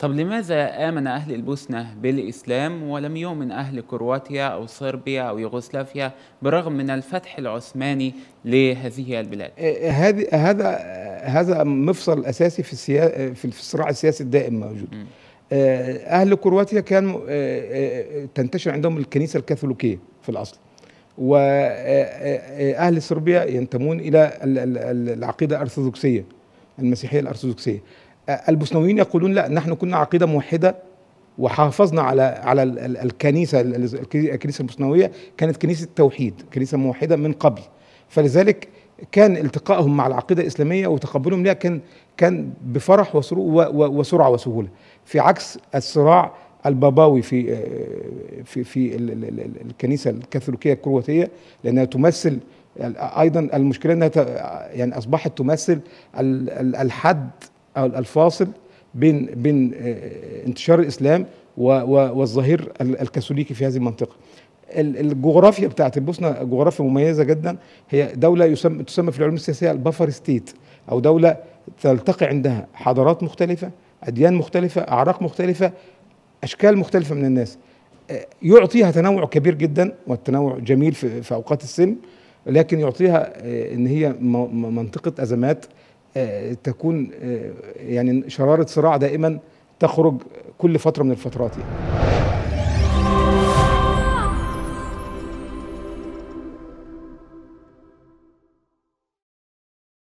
طب لماذا آمن أهل البوسنة بالإسلام ولم يؤمن أهل كرواتيا أو صربيا أو يوغوسلافيا برغم من الفتح العثماني لهذه البلاد؟ آه، آه، هذا هذا هذا مفصل أساسي في السيا... في الصراع السياسي الدائم موجود. آه، أهل كرواتيا كانوا تنتشر عندهم الكنيسة الكاثوليكية في الأصل. وأهل صربيا ينتمون إلى العقيدة الأرثوذكسية المسيحية الأرثوذكسية. البوسنويين يقولون لا نحن كنا عقيده موحده وحافظنا على على الكنيسه الكنيسه البوسنويه كانت كنيسه توحيد كنيسه موحده من قبل فلذلك كان التقائهم مع العقيده الاسلاميه وتقبلهم لها كان كان بفرح وسرعه وسهوله في عكس الصراع الباباوي في آه، في في الكنيسه الكاثوليكيه الكرواتيه لانها تمثل ايضا المشكله انها يعني اصبحت تمثل الحد او الفاصل بين بين آه، انتشار الاسلام والظهير الكاثوليكي في هذه المنطقه الجغرافيا بتاعت البوسنه جغرافيا مميزه جدا هي دوله يسمى تسمى في العلوم السياسيه البفر ستيت او دوله تلتقي عندها حضارات مختلفه اديان مختلفه اعراق مختلفه اشكال مختلفه من الناس آه، يعطيها تنوع كبير جدا والتنوع جميل في, اوقات السلم لكن يعطيها آه، ان هي منطقه ازمات آه، تكون آه، يعني شراره صراع دائما تخرج كل فتره من الفترات يعني.